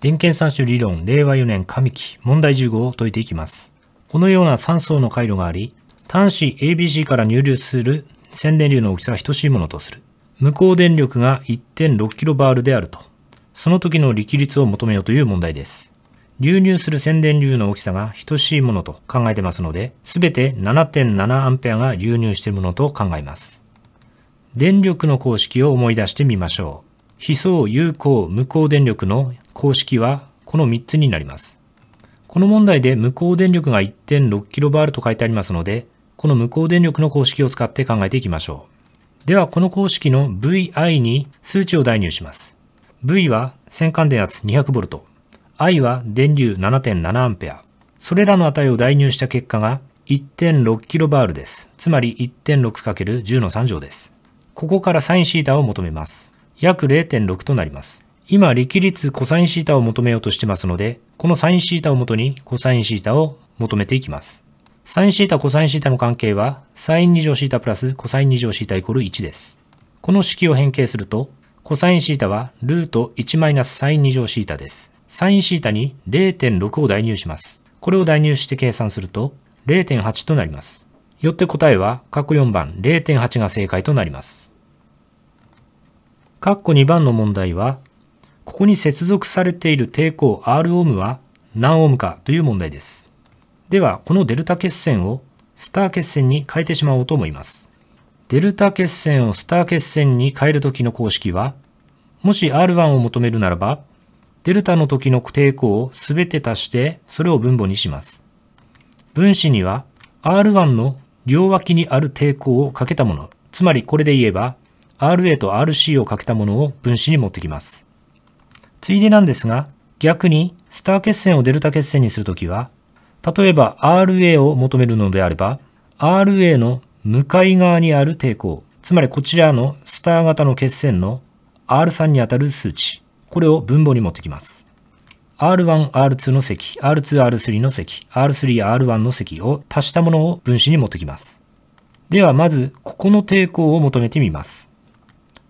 電検三種理論令和4年上期問題15を解いていきます。このような3層の回路があり、端子 ABC から入流する宣電流の大きさが等しいものとする。無効電力が 1.6kB であると。その時の力率を求めようという問題です。流入する宣電流の大きさが等しいものと考えてますので、すべて 7.7A が流入しているものと考えます。電力の公式を思い出してみましょう。非相有効無効電力の公式はこの3つになります。この問題で無効電力が 1.6kV と書いてありますので、この無効電力の公式を使って考えていきましょう。ではこの公式の VI に数値を代入します。V は先間電圧 200V、I は電流 7.7A、それらの値を代入した結果が 1.6kV です。つまり 1.6×10 の3乗です。ここからサインシータを求めます。約0.6となります。今、力率 cosθ を求めようとしてますので、この sinθ をもとに cosθ を求めていきます。sinθ、cosθ の関係は、sin2 乗 θ プラス cos2 乗 θ イコール1です。この式を変形すると、cosθ はルート1マイナス sin2 乗 θ です。sinθ に0.6を代入します。これを代入して計算すると、0.8となります。よって答えは、括弧4番0.8が正解となります。括弧2番の問題は、ここに接続されている抵抗 R オームは何オームかという問題です。では、このデルタ決線をスター決線に変えてしまおうと思います。デルタ決線をスター決線に変える時の公式は、もし R1 を求めるならば、デルタの時の抵抗をすべて足して、それを分母にします。分子には R1 の両脇にある抵抗をかけたもの、つまりこれで言えば RA と RC をかけたものを分子に持ってきます。ついでなんですが、逆にスター決線をデルタ決線にするときは、例えば RA を求めるのであれば、RA の向かい側にある抵抗、つまりこちらのスター型の決線の R3 にあたる数値、これを分母に持ってきます。R1、R2 の積、R2、R3 の積、R3、R1 の積を足したものを分子に持ってきます。ではまず、ここの抵抗を求めてみます。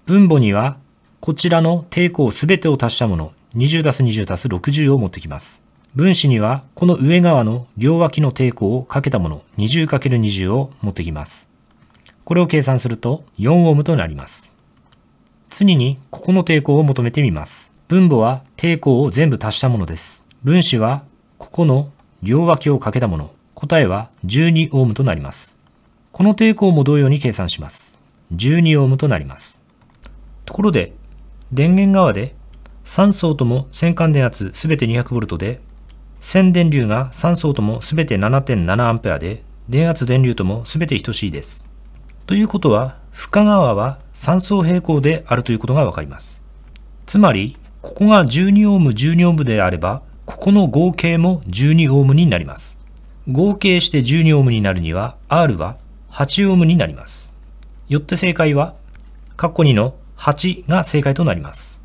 分母にはこちらの抵抗すべてを足したもの、20足す20足す60を持ってきます。分子には、この上側の両脇の抵抗をかけたもの、20×20 を持ってきます。これを計算すると、4オームとなります。次に、ここの抵抗を求めてみます。分母は抵抗を全部足したものです。分子は、ここの両脇をかけたもの、答えは12オームとなります。この抵抗も同様に計算します。12オームとなります。ところで、電源側で3層とも線間電圧すべて 200V で線電流が3層ともすべて 7.7A で電圧電流ともすべて等しいです。ということは負荷側は3層平行であるということがわかります。つまりここが 12Ω、12Ω であればここの合計も 12Ω になります。合計して 12Ω になるには R は 8Ω になります。よって正解は、カッコ2の8が正解となります。